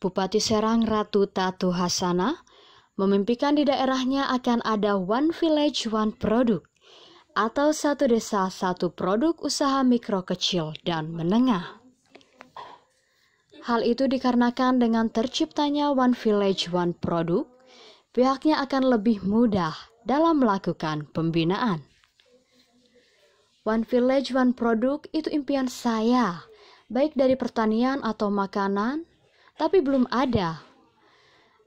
Bupati Serang Ratu Tatu Hasana memimpikan di daerahnya akan ada One Village One Product atau satu desa satu produk usaha mikro kecil dan menengah. Hal itu dikarenakan dengan terciptanya One Village One Product, pihaknya akan lebih mudah dalam melakukan pembinaan. One Village One Product itu impian saya, baik dari pertanian atau makanan, tapi belum ada.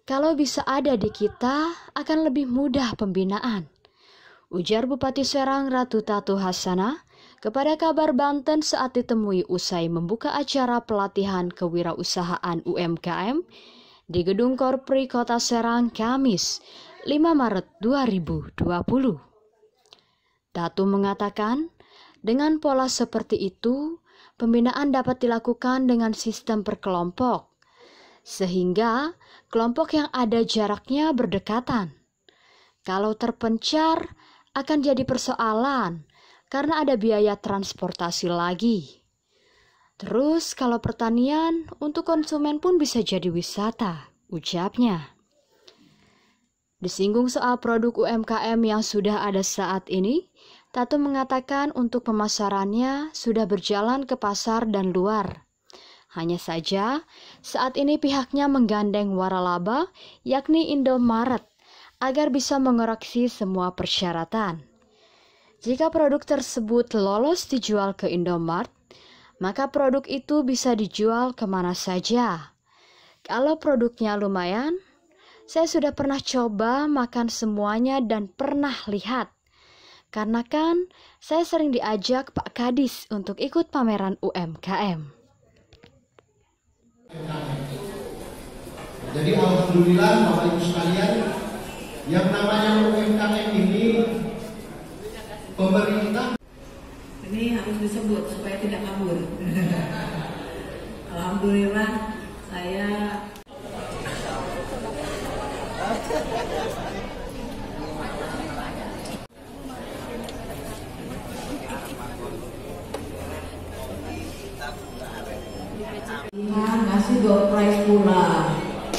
Kalau bisa ada di kita, akan lebih mudah pembinaan. Ujar Bupati Serang Ratu Tatu Hasana kepada kabar Banten saat ditemui usai membuka acara pelatihan kewirausahaan UMKM di Gedung Korpri Kota Serang Kamis 5 Maret 2020. Tatu mengatakan, dengan pola seperti itu, pembinaan dapat dilakukan dengan sistem berkelompok sehingga kelompok yang ada jaraknya berdekatan. Kalau terpencar, akan jadi persoalan karena ada biaya transportasi lagi. Terus, kalau pertanian, untuk konsumen pun bisa jadi wisata, ucapnya. Disinggung soal produk UMKM yang sudah ada saat ini, Tato mengatakan untuk pemasarannya sudah berjalan ke pasar dan luar. Hanya saja, saat ini pihaknya menggandeng waralaba, yakni Indomaret, agar bisa mengoreksi semua persyaratan. Jika produk tersebut lolos dijual ke Indomaret maka produk itu bisa dijual kemana saja. Kalau produknya lumayan, saya sudah pernah coba makan semuanya dan pernah lihat. Karena kan saya sering diajak Pak Kadis untuk ikut pameran UMKM. Alhamdulillah Bapak Ibu sekalian yang namanya UMKM ini pemerintah ini harus disebut supaya tidak kabur Alhamdulillah saya Ya, ngasih gold price pula.